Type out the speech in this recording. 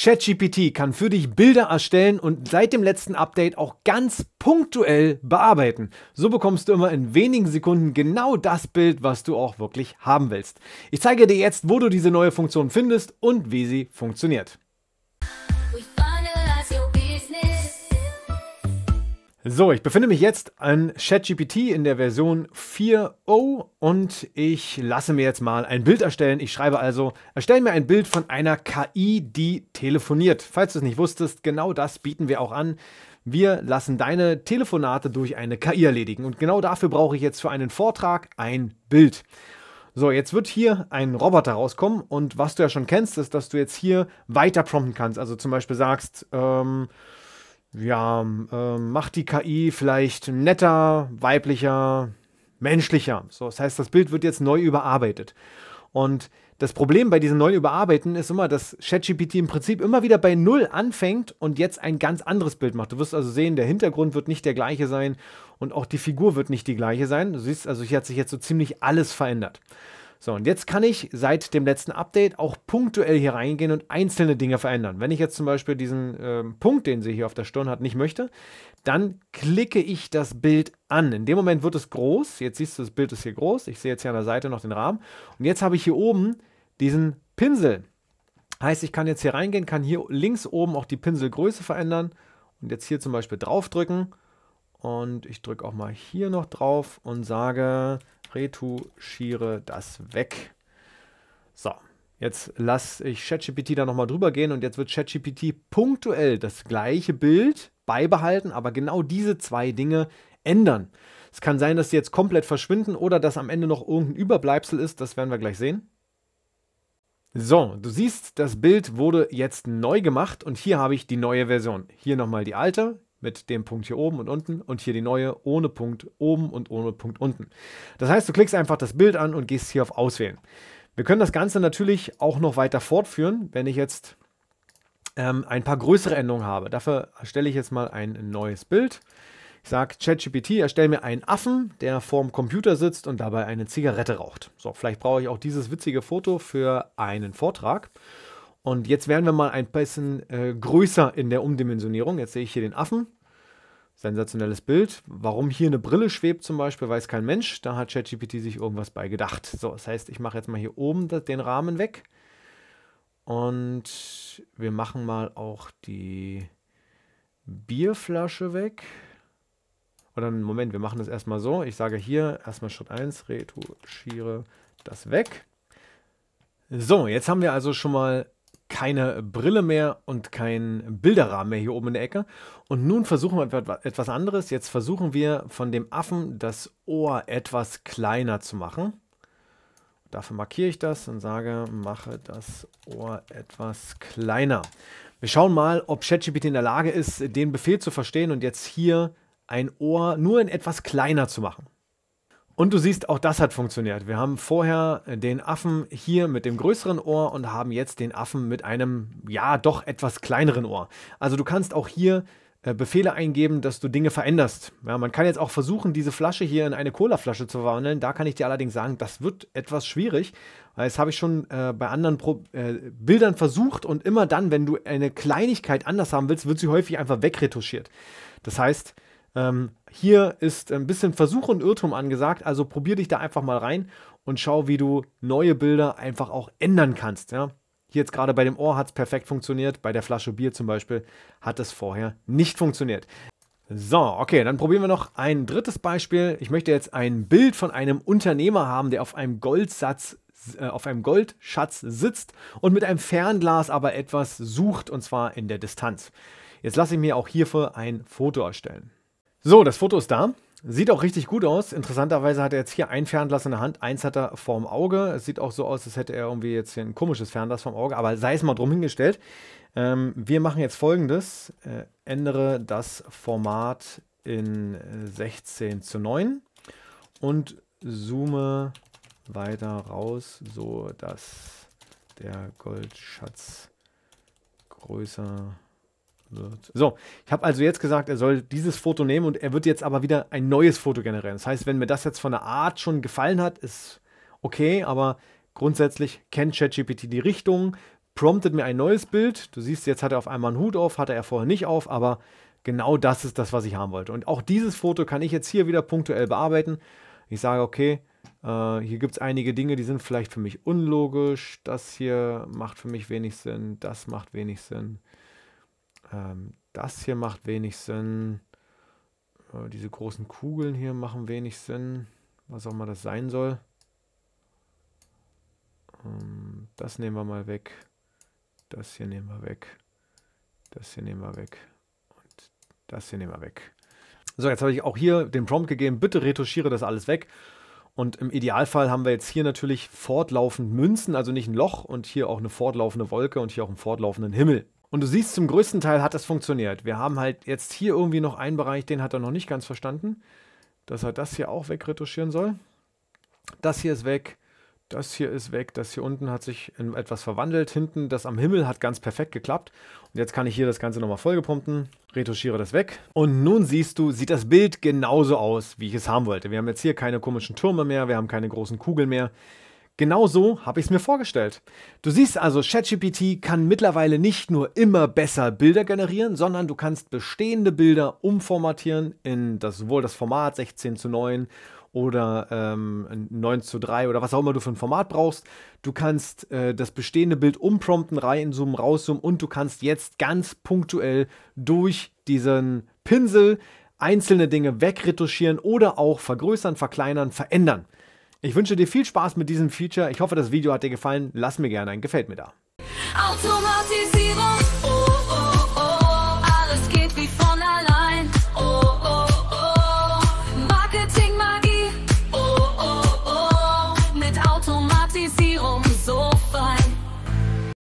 ChatGPT kann für dich Bilder erstellen und seit dem letzten Update auch ganz punktuell bearbeiten. So bekommst du immer in wenigen Sekunden genau das Bild, was du auch wirklich haben willst. Ich zeige dir jetzt, wo du diese neue Funktion findest und wie sie funktioniert. So, ich befinde mich jetzt an ChatGPT in der Version 4.0 und ich lasse mir jetzt mal ein Bild erstellen. Ich schreibe also, erstellen mir ein Bild von einer KI, die telefoniert. Falls du es nicht wusstest, genau das bieten wir auch an. Wir lassen deine Telefonate durch eine KI erledigen und genau dafür brauche ich jetzt für einen Vortrag ein Bild. So, jetzt wird hier ein Roboter rauskommen und was du ja schon kennst, ist, dass du jetzt hier weiter prompten kannst. Also zum Beispiel sagst, ähm, ja, äh, macht die KI vielleicht netter, weiblicher, menschlicher. So, das heißt, das Bild wird jetzt neu überarbeitet. Und das Problem bei diesem neuen Überarbeiten ist immer, dass ChatGPT im Prinzip immer wieder bei Null anfängt und jetzt ein ganz anderes Bild macht. Du wirst also sehen, der Hintergrund wird nicht der gleiche sein und auch die Figur wird nicht die gleiche sein. Du siehst also, hier hat sich jetzt so ziemlich alles verändert. So, und jetzt kann ich seit dem letzten Update auch punktuell hier reingehen und einzelne Dinge verändern. Wenn ich jetzt zum Beispiel diesen äh, Punkt, den sie hier auf der Stirn hat, nicht möchte, dann klicke ich das Bild an. In dem Moment wird es groß. Jetzt siehst du, das Bild ist hier groß. Ich sehe jetzt hier an der Seite noch den Rahmen. Und jetzt habe ich hier oben diesen Pinsel. Heißt, ich kann jetzt hier reingehen, kann hier links oben auch die Pinselgröße verändern und jetzt hier zum Beispiel draufdrücken. Und ich drücke auch mal hier noch drauf und sage Retuschiere das weg. So, jetzt lasse ich ChatGPT da nochmal drüber gehen und jetzt wird ChatGPT punktuell das gleiche Bild beibehalten, aber genau diese zwei Dinge ändern. Es kann sein, dass sie jetzt komplett verschwinden oder dass am Ende noch irgendein Überbleibsel ist, das werden wir gleich sehen. So, du siehst, das Bild wurde jetzt neu gemacht und hier habe ich die neue Version. Hier nochmal die alte, mit dem Punkt hier oben und unten und hier die neue ohne Punkt oben und ohne Punkt unten. Das heißt, du klickst einfach das Bild an und gehst hier auf Auswählen. Wir können das Ganze natürlich auch noch weiter fortführen, wenn ich jetzt ähm, ein paar größere Änderungen habe. Dafür erstelle ich jetzt mal ein neues Bild. Ich sage ChatGPT, erstelle mir einen Affen, der vorm Computer sitzt und dabei eine Zigarette raucht. So, vielleicht brauche ich auch dieses witzige Foto für einen Vortrag. Und jetzt werden wir mal ein bisschen äh, größer in der Umdimensionierung. Jetzt sehe ich hier den Affen sensationelles Bild. Warum hier eine Brille schwebt zum Beispiel, weiß kein Mensch. Da hat ChatGPT sich irgendwas bei gedacht. So, das heißt, ich mache jetzt mal hier oben den Rahmen weg. Und wir machen mal auch die Bierflasche weg. Oder einen Moment, wir machen das erstmal so. Ich sage hier erstmal Schritt 1, retuschiere das weg. So, jetzt haben wir also schon mal keine Brille mehr und kein Bilderrahmen mehr hier oben in der Ecke. Und nun versuchen wir etwas anderes. Jetzt versuchen wir von dem Affen das Ohr etwas kleiner zu machen. Dafür markiere ich das und sage, mache das Ohr etwas kleiner. Wir schauen mal, ob ChatGPT in der Lage ist, den Befehl zu verstehen und jetzt hier ein Ohr nur in etwas kleiner zu machen. Und du siehst, auch das hat funktioniert. Wir haben vorher äh, den Affen hier mit dem größeren Ohr und haben jetzt den Affen mit einem, ja, doch etwas kleineren Ohr. Also du kannst auch hier äh, Befehle eingeben, dass du Dinge veränderst. Ja, man kann jetzt auch versuchen, diese Flasche hier in eine Cola-Flasche zu verwandeln. Da kann ich dir allerdings sagen, das wird etwas schwierig. Das habe ich schon äh, bei anderen Pro äh, Bildern versucht und immer dann, wenn du eine Kleinigkeit anders haben willst, wird sie häufig einfach wegretuschiert. Das heißt, ähm, hier ist ein bisschen Versuch und Irrtum angesagt, also probier dich da einfach mal rein und schau, wie du neue Bilder einfach auch ändern kannst. Ja? Hier jetzt gerade bei dem Ohr hat es perfekt funktioniert, bei der Flasche Bier zum Beispiel hat es vorher nicht funktioniert. So, okay, dann probieren wir noch ein drittes Beispiel. Ich möchte jetzt ein Bild von einem Unternehmer haben, der auf einem Goldsatz äh, auf einem Goldschatz sitzt und mit einem Fernglas aber etwas sucht, und zwar in der Distanz. Jetzt lasse ich mir auch hierfür ein Foto erstellen. So, das Foto ist da. Sieht auch richtig gut aus. Interessanterweise hat er jetzt hier ein Fernglas in der Hand, eins hat er vorm Auge. Es sieht auch so aus, als hätte er irgendwie jetzt hier ein komisches Fernglas vorm Auge, aber sei es mal drum hingestellt. Ähm, wir machen jetzt folgendes: äh, ändere das Format in 16 äh, zu 9 und zoome weiter raus, so dass der Goldschatz größer wird wird. So, ich habe also jetzt gesagt, er soll dieses Foto nehmen und er wird jetzt aber wieder ein neues Foto generieren. Das heißt, wenn mir das jetzt von der Art schon gefallen hat, ist okay, aber grundsätzlich kennt ChatGPT die Richtung, promptet mir ein neues Bild. Du siehst, jetzt hat er auf einmal einen Hut auf, hatte er vorher nicht auf, aber genau das ist das, was ich haben wollte. Und auch dieses Foto kann ich jetzt hier wieder punktuell bearbeiten. Ich sage, okay, äh, hier gibt es einige Dinge, die sind vielleicht für mich unlogisch. Das hier macht für mich wenig Sinn. Das macht wenig Sinn. Ähm, das hier macht wenig Sinn. Äh, diese großen Kugeln hier machen wenig Sinn. Was auch immer das sein soll. Ähm, das nehmen wir mal weg. Das hier nehmen wir weg. Das hier nehmen wir weg. Und das hier nehmen wir weg. So, jetzt habe ich auch hier den Prompt gegeben, bitte retuschiere das alles weg. Und im Idealfall haben wir jetzt hier natürlich fortlaufend Münzen, also nicht ein Loch und hier auch eine fortlaufende Wolke und hier auch einen fortlaufenden Himmel. Und du siehst, zum größten Teil hat das funktioniert. Wir haben halt jetzt hier irgendwie noch einen Bereich, den hat er noch nicht ganz verstanden, dass er das hier auch wegretuschieren soll. Das hier ist weg, das hier ist weg, das hier unten hat sich in etwas verwandelt. Hinten, das am Himmel hat ganz perfekt geklappt. Und jetzt kann ich hier das Ganze nochmal vollgepumpen, retuschiere das weg. Und nun siehst du, sieht das Bild genauso aus, wie ich es haben wollte. Wir haben jetzt hier keine komischen Türme mehr, wir haben keine großen Kugeln mehr. Genau so habe ich es mir vorgestellt. Du siehst also, ChatGPT kann mittlerweile nicht nur immer besser Bilder generieren, sondern du kannst bestehende Bilder umformatieren in das, sowohl das Format 16 zu 9 oder ähm, 9 zu 3 oder was auch immer du für ein Format brauchst. Du kannst äh, das bestehende Bild umprompten, reinzoomen, rauszoomen und du kannst jetzt ganz punktuell durch diesen Pinsel einzelne Dinge wegretuschieren oder auch vergrößern, verkleinern, verändern. Ich wünsche dir viel Spaß mit diesem Feature. Ich hoffe, das Video hat dir gefallen. Lass mir gerne ein Gefällt mir da. Automatis